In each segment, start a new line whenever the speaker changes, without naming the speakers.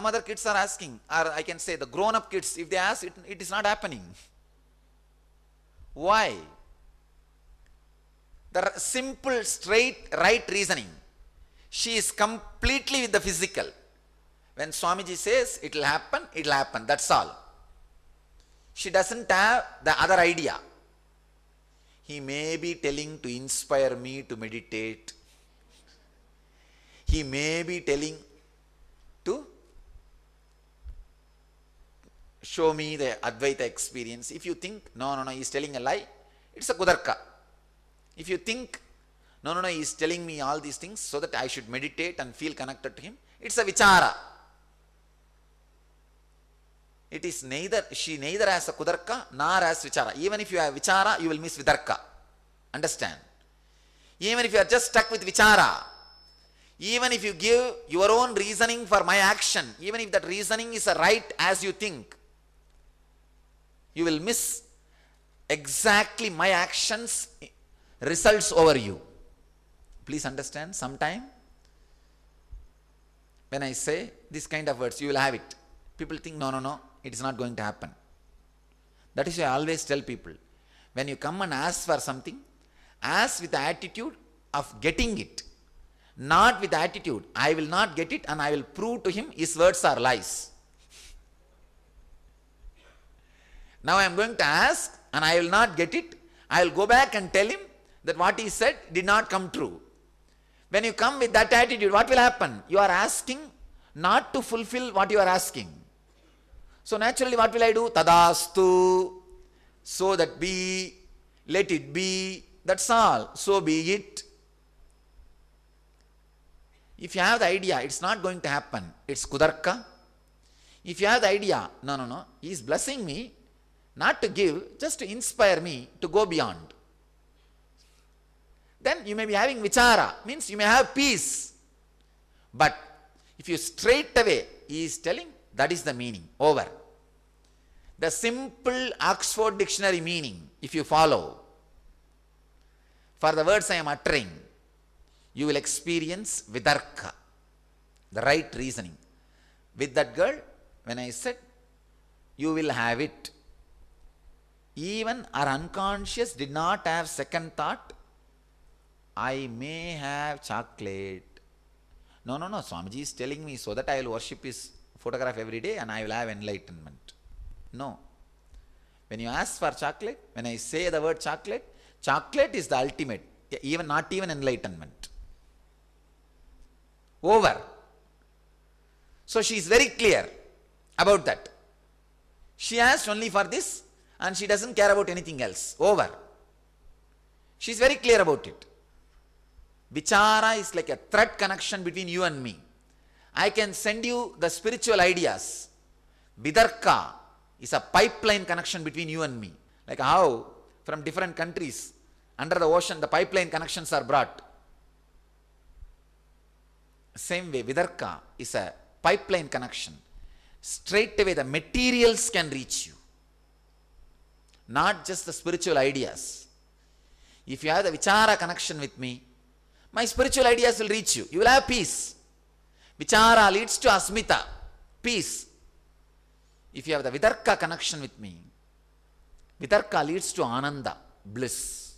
some other kids are asking, or I can say the grown up kids, if they ask, it, it is not happening. Why? The simple, straight, right reasoning. She is completely with the physical. When Swamiji says it will happen, it will happen. That's all. She doesn't have the other idea. He may be telling to inspire me to meditate. He may be telling to show me the Advaita experience. If you think, no, no, no, he's telling a lie, it's a Kudarka. If you think, no, no, no, he's telling me all these things so that I should meditate and feel connected to him, it's a Vichara. It is neither, she neither has a Kudarka nor has Vichara. Even if you have Vichara, you will miss Vidarka. Understand? Even if you are just stuck with Vichara, even if you give your own reasoning for my action, even if that reasoning is right as you think, you will miss exactly my actions results over you please understand sometime when i say this kind of words you will have it people think no no no it is not going to happen that is why i always tell people when you come and ask for something ask with the attitude of getting it not with the attitude i will not get it and i will prove to him his words are lies Now I am going to ask and I will not get it. I will go back and tell him that what he said did not come true. When you come with that attitude, what will happen? You are asking not to fulfill what you are asking. So naturally, what will I do? Tadastu. So that be. Let it be. That's all. So be it. If you have the idea, it's not going to happen. It's kudarka. If you have the idea, no, no, no, he is blessing me, not to give, just to inspire me to go beyond. Then you may be having vichara, means you may have peace. But if you straight away, he is telling that is the meaning, over. The simple Oxford Dictionary meaning, if you follow, for the words I am uttering, you will experience vidarka, the right reasoning. With that girl, when I said, you will have it even our unconscious did not have second thought. I may have chocolate. No, no, no. Swamiji is telling me so that I will worship his photograph every day and I will have enlightenment. No. When you ask for chocolate, when I say the word chocolate, chocolate is the ultimate, even not even enlightenment. Over. So she is very clear about that. She asked only for this and she doesn't care about anything else. Over. She's very clear about it. Vichara is like a thread connection between you and me. I can send you the spiritual ideas. Vidarka is a pipeline connection between you and me. Like how from different countries under the ocean the pipeline connections are brought. Same way, Vidarka is a pipeline connection. Straight away the materials can reach you not just the spiritual ideas. If you have the vichara connection with me, my spiritual ideas will reach you. You will have peace. Vichara leads to asmita, peace. If you have the vidarka connection with me, vidarka leads to ananda, bliss.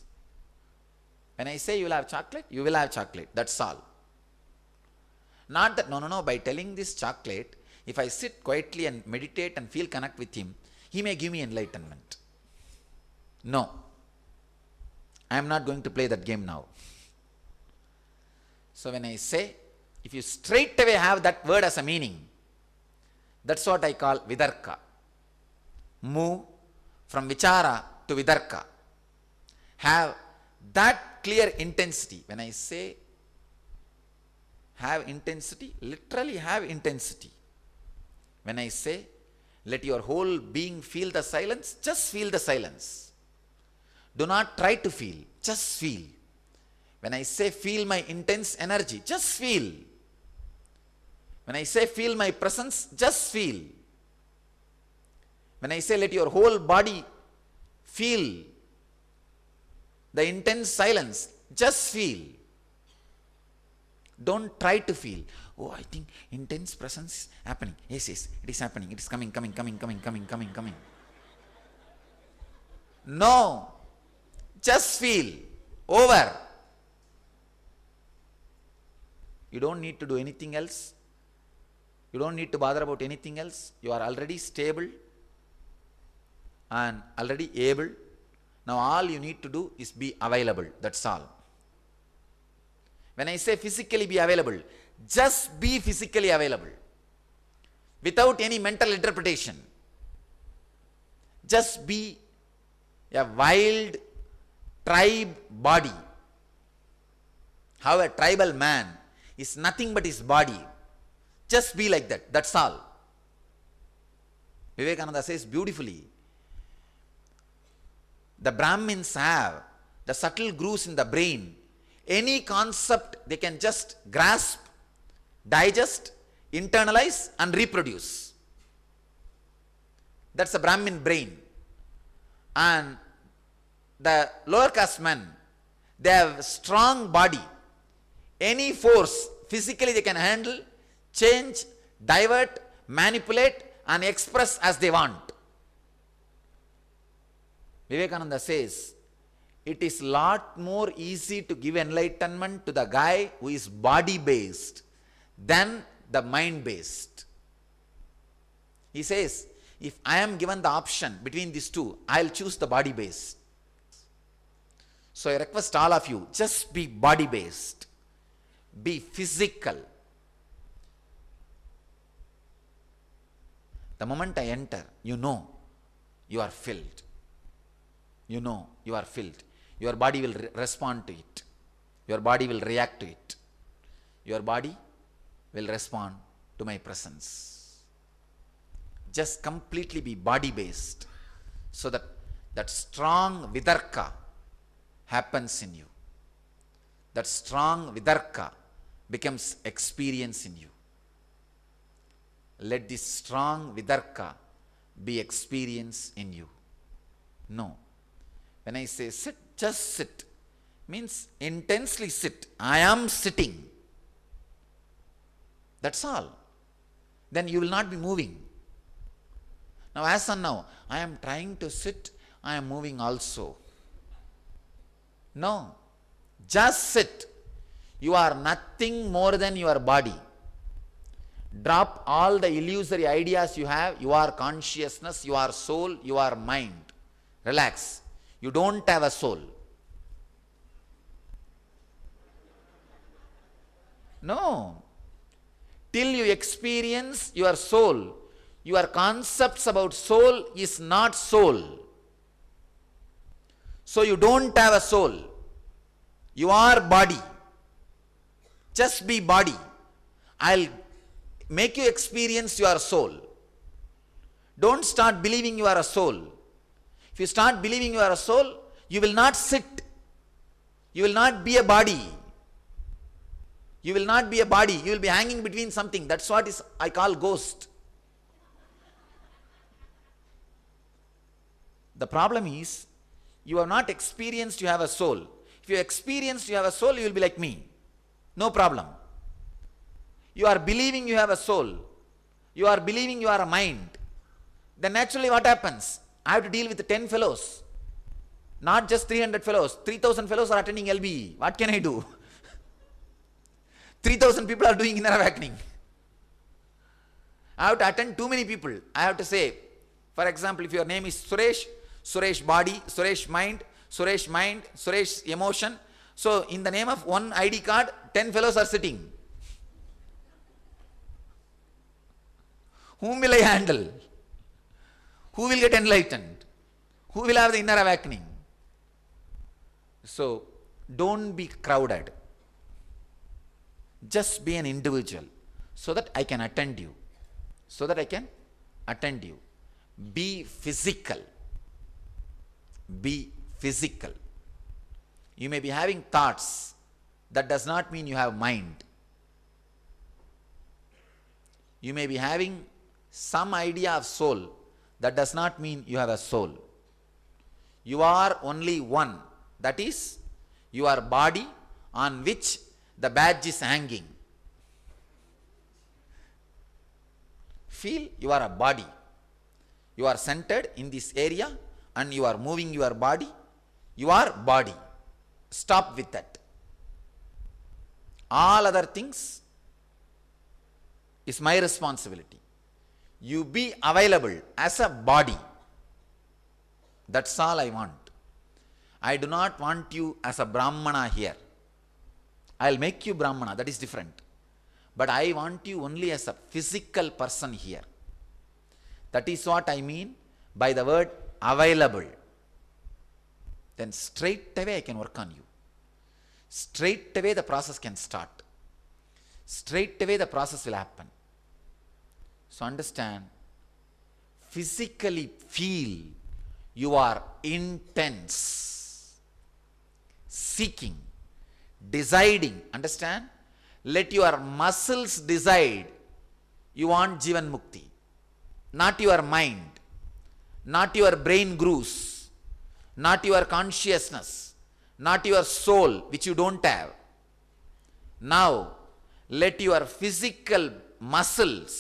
When I say you will have chocolate, you will have chocolate. That's all. Not that, no, no, no, by telling this chocolate, if I sit quietly and meditate and feel connect with him, he may give me enlightenment. No, I am not going to play that game now. So when I say, if you straight away have that word as a meaning, that's what I call vidarka. Move from vichara to vidarka. Have that clear intensity. When I say have intensity, literally have intensity. When I say let your whole being feel the silence, just feel the silence. Do not try to feel, just feel. When I say feel my intense energy, just feel. When I say feel my presence, just feel. When I say let your whole body feel the intense silence, just feel. Don't try to feel. Oh, I think intense presence is happening. Yes, yes, it is happening. It is coming, coming, coming, coming, coming, coming, coming. No, just feel. Over. You don't need to do anything else. You don't need to bother about anything else. You are already stable and already able. Now all you need to do is be available. That's all. When I say physically be available, just be physically available without any mental interpretation. Just be a wild tribe body. How a tribal man is nothing but his body. Just be like that, that's all. Vivekananda says beautifully, the Brahmins have the subtle grooves in the brain. Any concept they can just grasp, digest, internalize and reproduce. That's the Brahmin brain. And the lower caste men, they have strong body. Any force physically they can handle, change, divert, manipulate and express as they want. Vivekananda says, it is lot more easy to give enlightenment to the guy who is body based than the mind based. He says, if I am given the option between these two, I'll choose the body based. So I request all of you just be body based, be physical. The moment I enter, you know you are filled. You know you are filled. Your body will re respond to it, your body will react to it, your body will respond to my presence. Just completely be body based so that that strong vidarka happens in you. That strong vidarka becomes experience in you. Let this strong vidarka be experience in you. No. When I say sit, just sit, means intensely sit. I am sitting. That's all. Then you will not be moving. Now, as on now, I am trying to sit, I am moving also. No. Just sit. You are nothing more than your body. Drop all the illusory ideas you have, You are consciousness, You are soul, You are mind. Relax. You don't have a soul. No. Till you experience your soul, your concepts about soul is not soul. So you don't have a soul. You are body. Just be body. I'll make you experience your soul. Don't start believing you are a soul. If you start believing you are a soul, you will not sit. You will not be a body. You will not be a body. You will be hanging between something. That's what is I call ghost. The problem is you have not experienced you have a soul you experience you have a soul, you will be like me. No problem. You are believing you have a soul. You are believing you are a mind. Then naturally what happens? I have to deal with 10 fellows. Not just 300 fellows. 3000 fellows are attending LBE. What can I do? 3000 people are doing inner awakening. I have to attend too many people. I have to say, for example, if your name is Suresh, Suresh body, Suresh mind, Suresh mind, Suresh emotion. So in the name of one ID card, 10 fellows are sitting. Whom will I handle? Who will get enlightened? Who will have the inner awakening? So don't be crowded. Just be an individual so that I can attend you. So that I can attend you. Be physical. Be physical. You may be having thoughts. That does not mean you have mind. You may be having some idea of soul. That does not mean you have a soul. You are only one. That is, your body on which the badge is hanging. Feel you are a body. You are centered in this area and you are moving your body your body. Stop with that. All other things is my responsibility. You be available as a body. That's all I want. I do not want you as a Brahmana here. I'll make you Brahmana, that is different. But I want you only as a physical person here. That is what I mean by the word available then straight away I can work on you. Straight away the process can start. Straight away the process will happen. So understand, physically feel you are intense, seeking, deciding. Understand? Let your muscles decide you want Jivan Mukti, not your mind, not your brain grooves not your consciousness, not your soul, which you don't have. Now, let your physical muscles,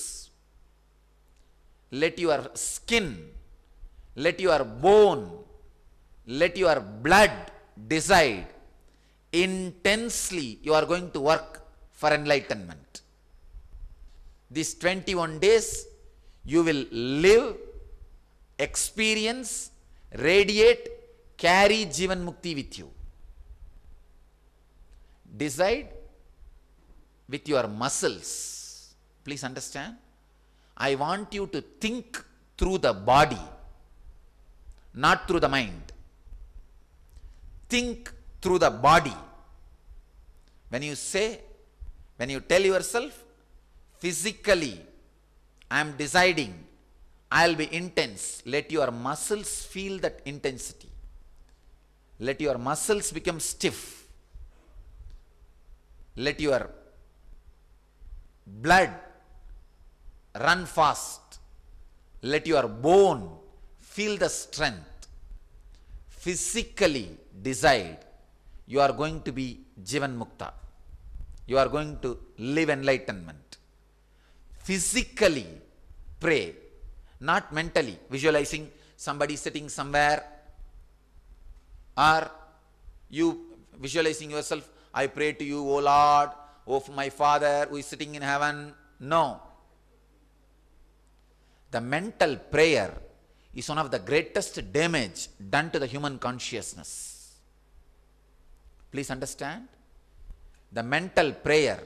let your skin, let your bone, let your blood decide intensely you are going to work for enlightenment. These 21 days you will live, experience, radiate Carry Jivan Mukti with you. Decide with your muscles. Please understand. I want you to think through the body, not through the mind. Think through the body. When you say, when you tell yourself, physically, I am deciding, I'll be intense. Let your muscles feel that intensity let your muscles become stiff. Let your blood run fast. Let your bone feel the strength. Physically decide you are going to be Jivan Mukta. You are going to live enlightenment. Physically pray, not mentally, visualizing somebody sitting somewhere or you visualizing yourself, I pray to you, O Lord, O my Father who is sitting in heaven. No. The mental prayer is one of the greatest damage done to the human consciousness. Please understand? The mental prayer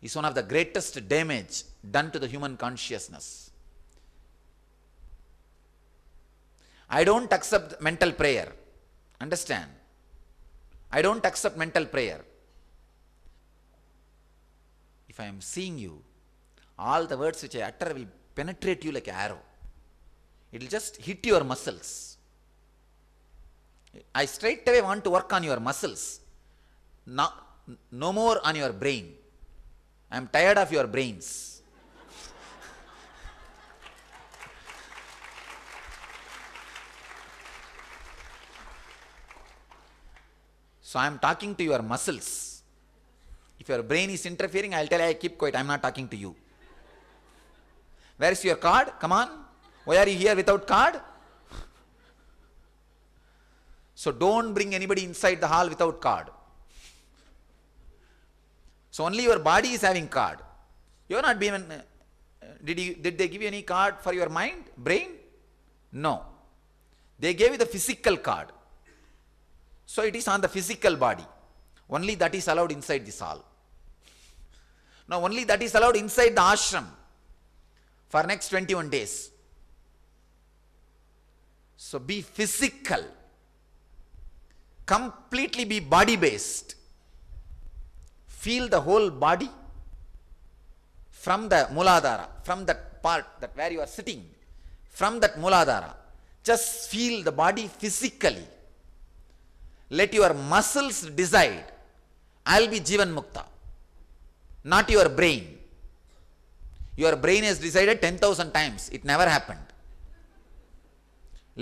is one of the greatest damage done to the human consciousness. I don't accept mental prayer. Understand? I don't accept mental prayer. If I am seeing you, all the words which I utter will penetrate you like an arrow. It will just hit your muscles. I straight away want to work on your muscles. No, no more on your brain. I am tired of your brains. So I am talking to your muscles. If your brain is interfering, I'll tell you, I keep quiet, I'm not talking to you. Where is your card? Come on. Why are you here without card? So don't bring anybody inside the hall without card. So only your body is having card. You're not being, uh, did, you, did they give you any card for your mind, brain? No. They gave you the physical card. So it is on the physical body. Only that is allowed inside this hall. Now only that is allowed inside the ashram for next 21 days. So be physical. Completely be body based. Feel the whole body from the muladhara, from that part that where you are sitting, from that muladhara. Just feel the body physically let your muscles decide i'll be jivan mukta not your brain your brain has decided 10000 times it never happened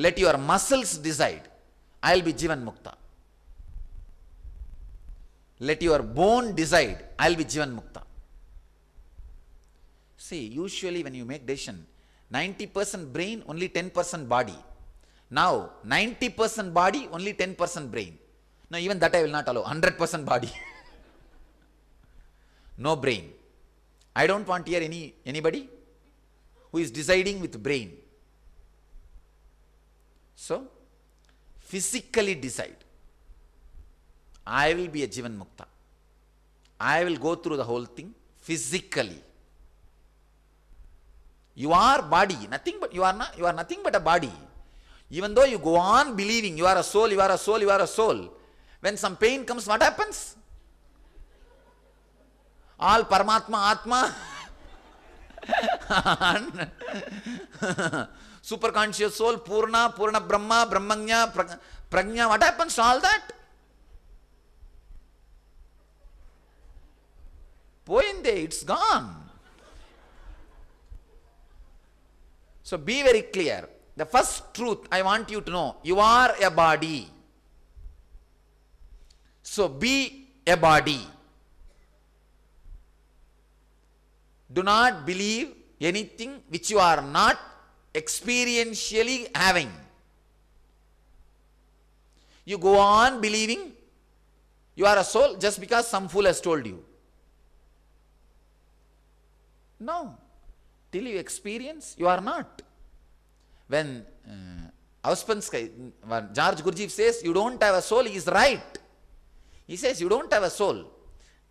let your muscles decide i'll be jivan mukta let your bone decide i'll be jivan mukta see usually when you make decision 90% brain only 10% body now 90% body only 10% brain now, even that I will not allow 100% body, no brain. I don't want here any anybody who is deciding with brain. So, physically decide. I will be a Jivan Mukta. I will go through the whole thing physically. You are body, nothing but you are not, you are nothing but a body. Even though you go on believing, you are a soul, you are a soul, you are a soul. When some pain comes, what happens? All Paramatma, Atma, Super conscious soul, Purna, Purna Brahma, Brahmanya, Pragnya, what happens to all that? Poinde, it's gone. So be very clear. The first truth I want you to know you are a body. So be a body. Do not believe anything which you are not experientially having. You go on believing you are a soul just because some fool has told you. No. Till you experience, you are not. When uh, when George Gurdjieff says, you don't have a soul, he is right. He says, You don't have a soul.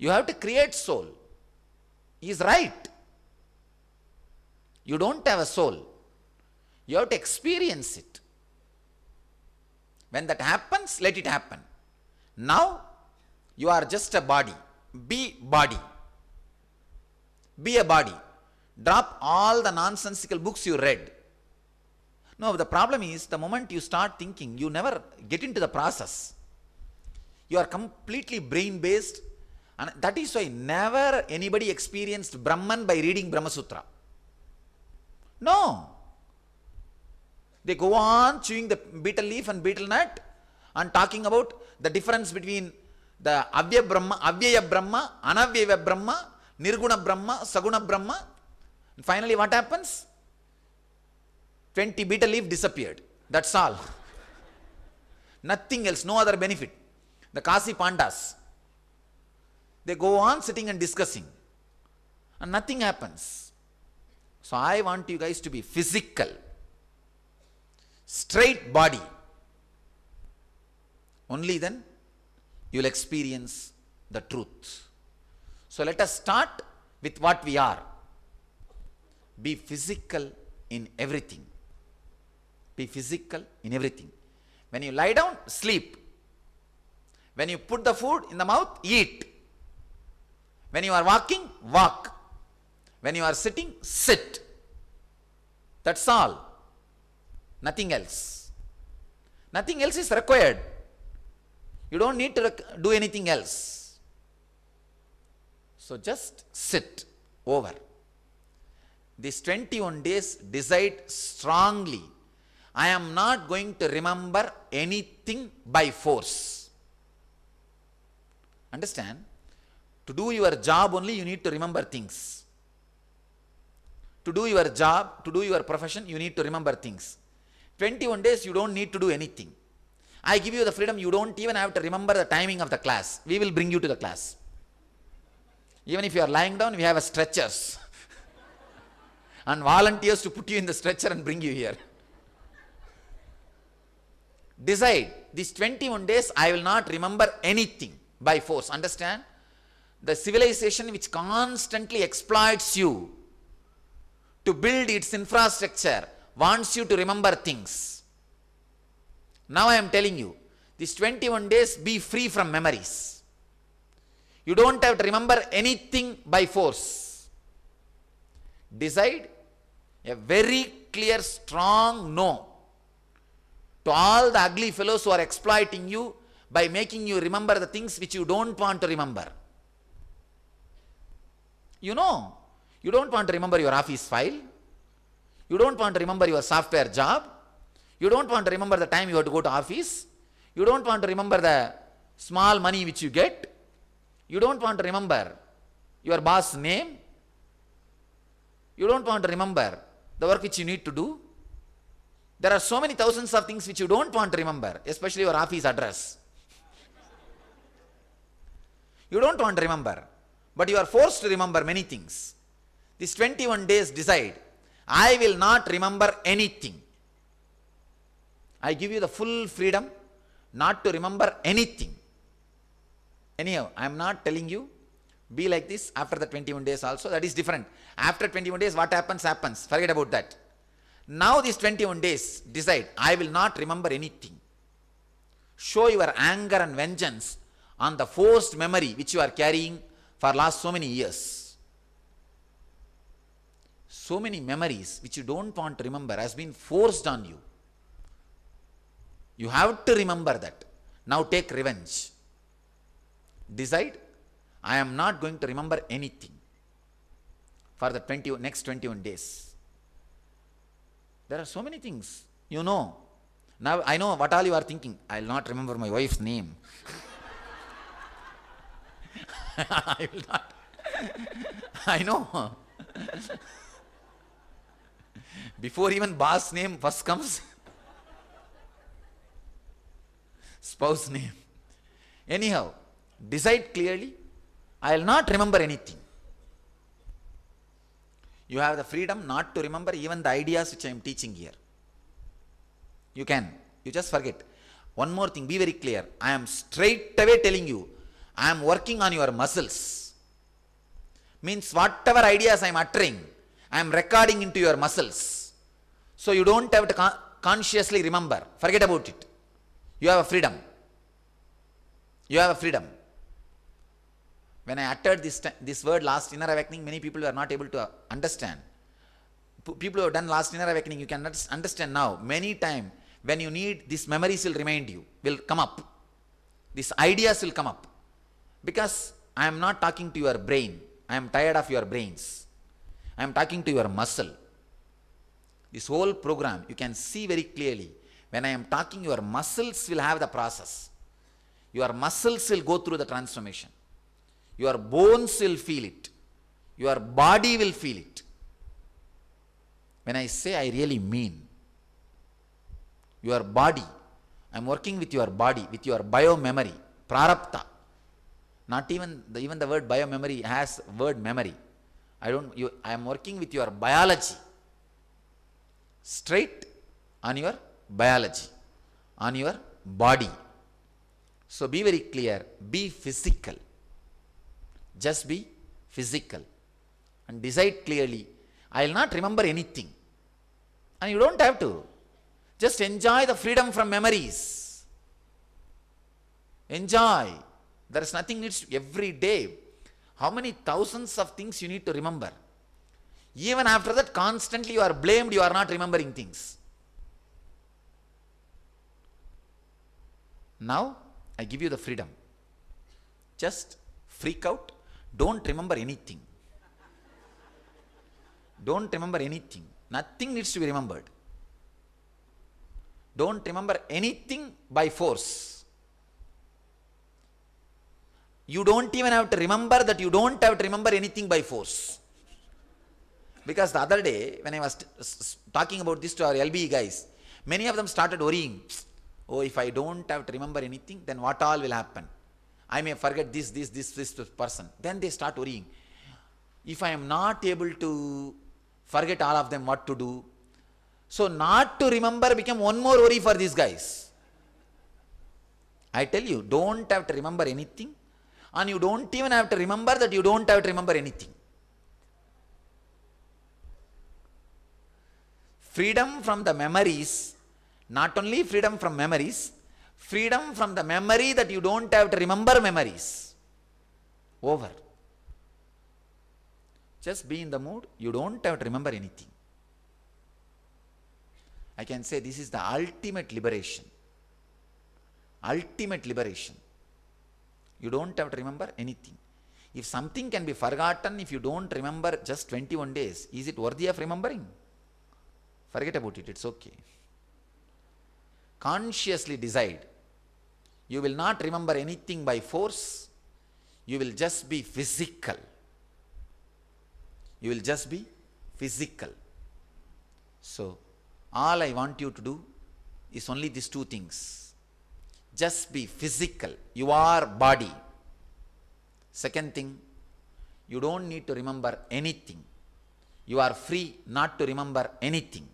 You have to create soul. He is right. You don't have a soul. You have to experience it. When that happens, let it happen. Now, you are just a body. Be body. Be a body. Drop all the nonsensical books you read. No, the problem is the moment you start thinking, you never get into the process. You are completely brain based and that is why never anybody experienced Brahman by reading Brahma Sutra. No. They go on chewing the betel leaf and betel nut and talking about the difference between the Avya Brahma, Avyaya Brahma, Anavyaya Brahma, Nirguna Brahma, Saguna Brahma. And finally what happens? 20 betel leaf disappeared. That's all. Nothing else, no other benefit the Kasi Pandas. They go on sitting and discussing, and nothing happens. So I want you guys to be physical, straight body. Only then you'll experience the truth. So let us start with what we are. Be physical in everything. Be physical in everything. When you lie down, sleep. When you put the food in the mouth, eat. When you are walking, walk. When you are sitting, sit. That's all. Nothing else. Nothing else is required. You don't need to do anything else. So just sit over. These 21 days decide strongly. I am not going to remember anything by force. Understand? To do your job only, you need to remember things. To do your job, to do your profession, you need to remember things. 21 days, you don't need to do anything. I give you the freedom, you don't even have to remember the timing of the class. We will bring you to the class. Even if you are lying down, we have a stretchers. and volunteers to put you in the stretcher and bring you here. Decide, these 21 days, I will not remember anything by force. Understand? The civilization which constantly exploits you to build its infrastructure wants you to remember things. Now I am telling you, these 21 days be free from memories. You don't have to remember anything by force. Decide a very clear, strong no to all the ugly fellows who are exploiting you by making you remember the things which you don't want to remember. You know, you don't want to remember your office file. You don't want to remember your software job. You don't want to remember the time you have to go to office. You don't want to remember the small money which you get. You don't want to remember your boss name. You don't want to remember the work which you need to do. There are so many thousands of things which you don't want to remember, especially your office address. You don't want to remember, but you are forced to remember many things. These 21 days decide, I will not remember anything. I give you the full freedom not to remember anything. Anyhow, I am not telling you be like this after the 21 days also. That is different. After 21 days, what happens, happens. Forget about that. Now these 21 days, decide, I will not remember anything. Show your anger and vengeance on the forced memory which you are carrying for last so many years. So many memories which you don't want to remember has been forced on you. You have to remember that. Now take revenge. Decide, I am not going to remember anything for the 20, next 21 days. There are so many things you know. Now I know what all you are thinking. I will not remember my wife's name. I will not. I know. Before even boss name first comes, spouse name. Anyhow, decide clearly, I will not remember anything. You have the freedom not to remember even the ideas which I am teaching here. You can. You just forget. One more thing, be very clear. I am straight away telling you, I am working on your muscles. Means whatever ideas I am uttering, I am recording into your muscles. So you don't have to consciously remember. Forget about it. You have a freedom. You have a freedom. When I uttered this, this word last inner awakening, many people were not able to uh, understand. people who have done last inner awakening, you can understand now. Many time when you need, these memories will remind you, will come up. These ideas will come up. Because I am not talking to your brain. I am tired of your brains. I am talking to your muscle. This whole program, you can see very clearly. When I am talking, your muscles will have the process. Your muscles will go through the transformation. Your bones will feel it. Your body will feel it. When I say, I really mean your body. I am working with your body, with your bio memory, prarabdha. Not even, the, even the word biomemory has word memory. I don't, you, I am working with your biology. Straight on your biology, on your body. So be very clear, be physical. Just be physical and decide clearly. I will not remember anything. And you don't have to. Just enjoy the freedom from memories. Enjoy. There is nothing needs every day. How many thousands of things you need to remember? Even after that, constantly you are blamed, you are not remembering things. Now, I give you the freedom. Just freak out. Don't remember anything. Don't remember anything. Nothing needs to be remembered. Don't remember anything by force. You don't even have to remember that you don't have to remember anything by force. Because the other day, when I was talking about this to our LB guys, many of them started worrying. Oh, if I don't have to remember anything, then what all will happen? I may forget this, this, this, this person. Then they start worrying. If I am not able to forget all of them, what to do? So not to remember became one more worry for these guys. I tell you, don't have to remember anything and you don't even have to remember that you don't have to remember anything. Freedom from the memories, not only freedom from memories, freedom from the memory that you don't have to remember memories. Over. Just be in the mood, you don't have to remember anything. I can say this is the ultimate liberation. Ultimate liberation. You don't have to remember anything. If something can be forgotten, if you don't remember just 21 days, is it worthy of remembering? Forget about it, it's okay. Consciously decide. You will not remember anything by force, you will just be physical. You will just be physical. So, all I want you to do is only these two things. Just be physical. You are body. Second thing, you don't need to remember anything. You are free not to remember anything.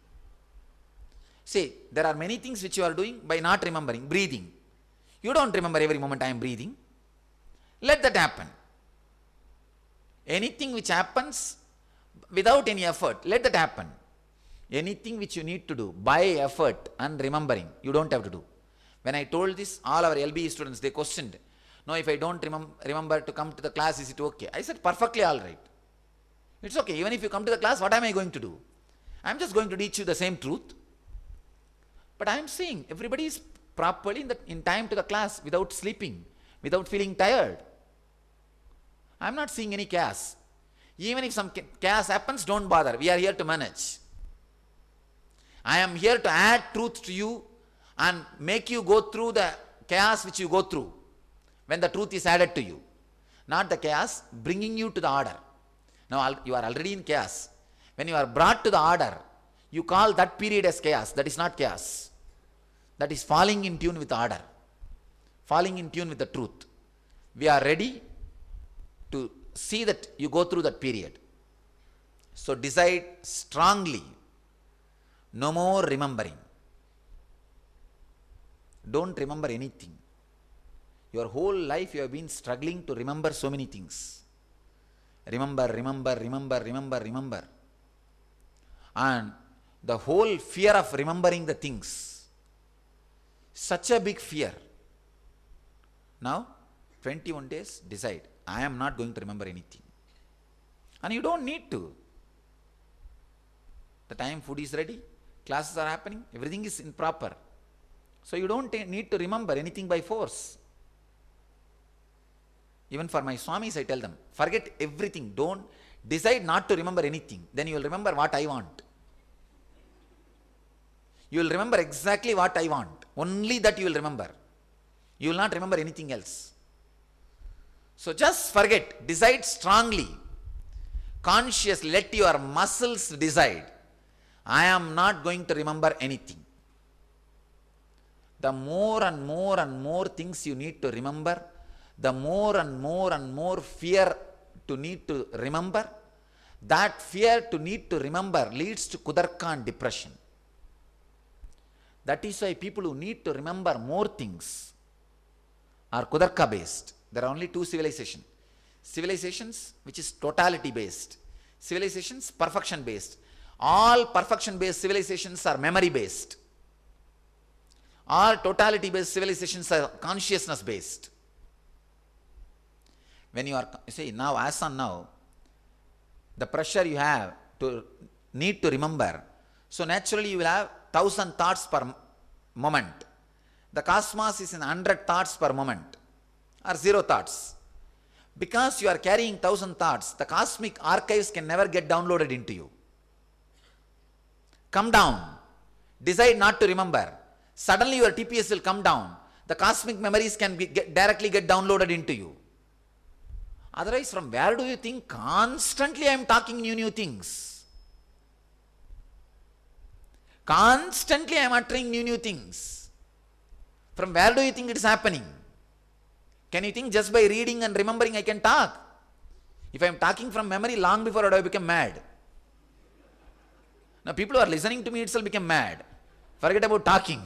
See, there are many things which you are doing by not remembering. Breathing. You don't remember every moment I am breathing. Let that happen. Anything which happens without any effort, let that happen. Anything which you need to do by effort and remembering, you don't have to do. When I told this, all our LBE students, they questioned. No, if I don't remem remember to come to the class, is it okay? I said, perfectly all right. It's okay. Even if you come to the class, what am I going to do? I'm just going to teach you the same truth. But I'm saying everybody is properly in, the, in time to the class without sleeping, without feeling tired. I'm not seeing any chaos. Even if some chaos happens, don't bother. We are here to manage. I am here to add truth to you and make you go through the chaos which you go through when the truth is added to you. Not the chaos, bringing you to the order. Now you are already in chaos. When you are brought to the order, you call that period as chaos. That is not chaos. That is falling in tune with order, falling in tune with the truth. We are ready to see that you go through that period. So decide strongly, no more remembering don't remember anything. Your whole life you have been struggling to remember so many things. Remember, remember, remember, remember, remember. And the whole fear of remembering the things. Such a big fear. Now, 21 days, decide. I am not going to remember anything. And you don't need to. The time food is ready, classes are happening, everything is improper. So you don't need to remember anything by force. Even for my Swamis, I tell them, forget everything. Don't decide not to remember anything. Then you will remember what I want. You will remember exactly what I want. Only that you will remember. You will not remember anything else. So just forget. Decide strongly. Conscious, let your muscles decide. I am not going to remember anything the more and more and more things you need to remember, the more and more and more fear to need to remember, that fear to need to remember leads to Kudarkan depression. That is why people who need to remember more things are Kudarka based. There are only two civilizations. Civilizations which is totality based. Civilizations perfection based. All perfection based civilizations are memory based. Our totality based civilizations are consciousness based. When you are, you see, now as on now, the pressure you have to need to remember. So naturally you will have thousand thoughts per moment. The cosmos is in hundred thoughts per moment or zero thoughts. Because you are carrying thousand thoughts, the cosmic archives can never get downloaded into you. Come down. Decide not to remember suddenly your TPS will come down. The cosmic memories can be get, directly get downloaded into you. Otherwise, from where do you think constantly I am talking new, new things? Constantly I am uttering new, new things. From where do you think it is happening? Can you think just by reading and remembering I can talk? If I am talking from memory long before I become mad. Now people who are listening to me itself become mad. Forget about talking.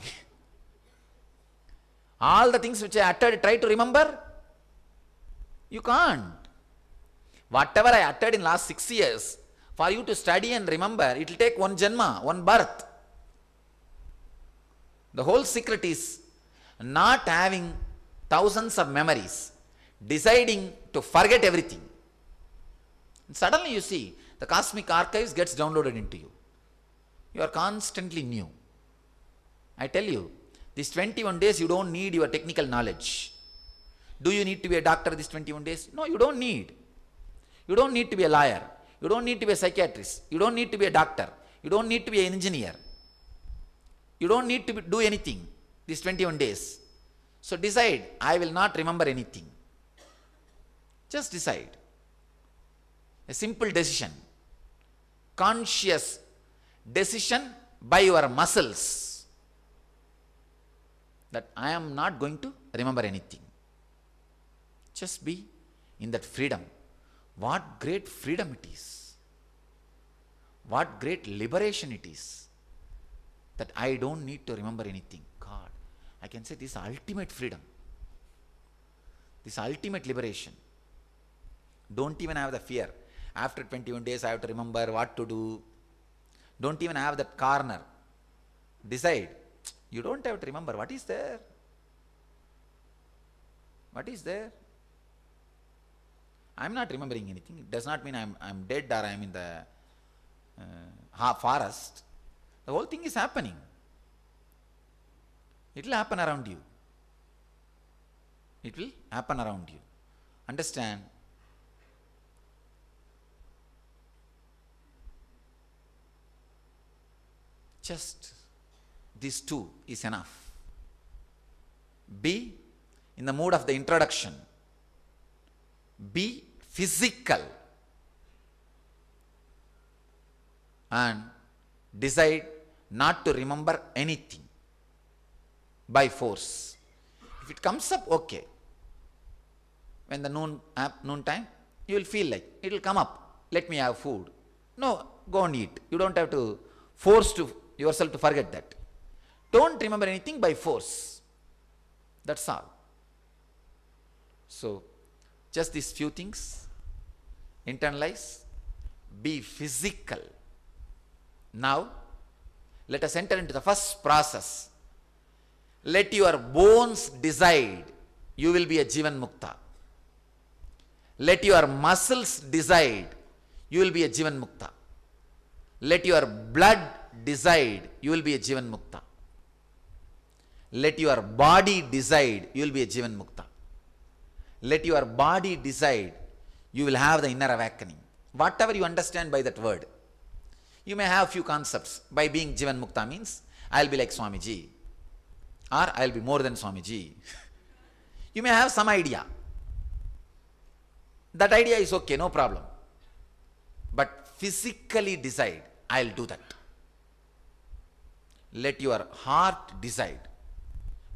All the things which I uttered, try to remember. You can't. Whatever I uttered in last six years, for you to study and remember, it will take one janma, one birth. The whole secret is not having thousands of memories, deciding to forget everything. And suddenly you see, the cosmic archives gets downloaded into you. You are constantly new. I tell you, these 21 days you don't need your technical knowledge. Do you need to be a doctor these 21 days? No, you don't need. You don't need to be a lawyer. You don't need to be a psychiatrist. You don't need to be a doctor. You don't need to be an engineer. You don't need to be, do anything these 21 days. So decide, I will not remember anything. Just decide. A simple decision. Conscious decision by your muscles that I am not going to remember anything. Just be in that freedom. What great freedom it is. What great liberation it is. That I don't need to remember anything. God, I can say this ultimate freedom. This ultimate liberation. Don't even have the fear. After 21 days, I have to remember what to do. Don't even have that corner. Decide you don't have to remember what is there. What is there? I am not remembering anything. It does not mean I am, I am dead or I am in the uh, forest. The whole thing is happening. It will happen around you. It will happen around you. Understand? Just these two is enough. Be in the mood of the introduction. Be physical. And decide not to remember anything by force. If it comes up, okay. When the noon, uh, noon time, you will feel like it will come up. Let me have food. No, go and eat. You don't have to force to yourself to forget that. Don't remember anything by force. That's all. So, just these few things internalize, be physical. Now, let us enter into the first process. Let your bones decide, you will be a Jivan Mukta. Let your muscles decide, you will be a Jivan Mukta. Let your blood decide, you will be a Jivan Mukta let your body decide, you will be a Jivan Mukta. Let your body decide, you will have the inner awakening. Whatever you understand by that word, you may have few concepts. By being Jivan Mukta means, I will be like Swami Ji, or I will be more than Swami Ji. you may have some idea. That idea is okay, no problem. But physically decide, I will do that. Let your heart decide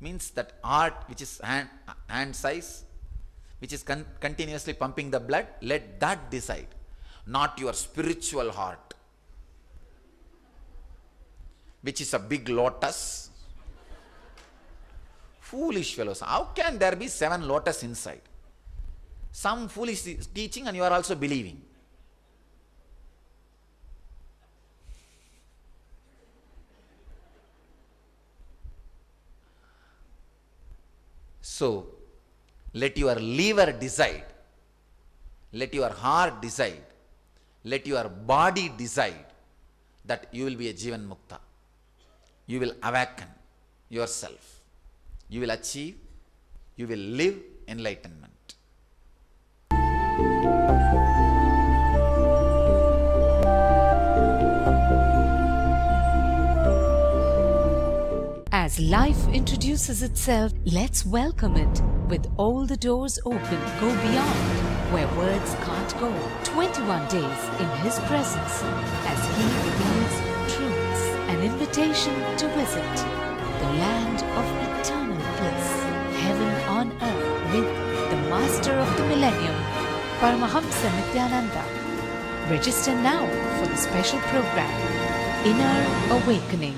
means that art which is hand, hand size which is con continuously pumping the blood let that decide not your spiritual heart which is a big lotus foolish fellows how can there be seven lotus inside some foolish teaching and you are also believing So, let your liver decide, let your heart decide, let your body decide that you will be a Jivan Mukta. You will awaken yourself. You will achieve, you will live enlightenment.
As life introduces itself, let's welcome it. With all the doors open, go beyond where words can't go. 21 days in His presence as He reveals truths. An invitation to visit the land of eternal bliss, heaven on earth with the Master of the Millennium, Paramahamsa Nityananda. Register now for the special program, Inner Awakening.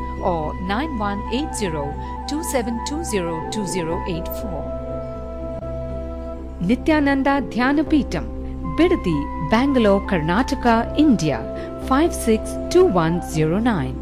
or 9180-2720-2084. Nityananda Dhyanapitam, Bidadi, Bangalore, Karnataka, India 562109.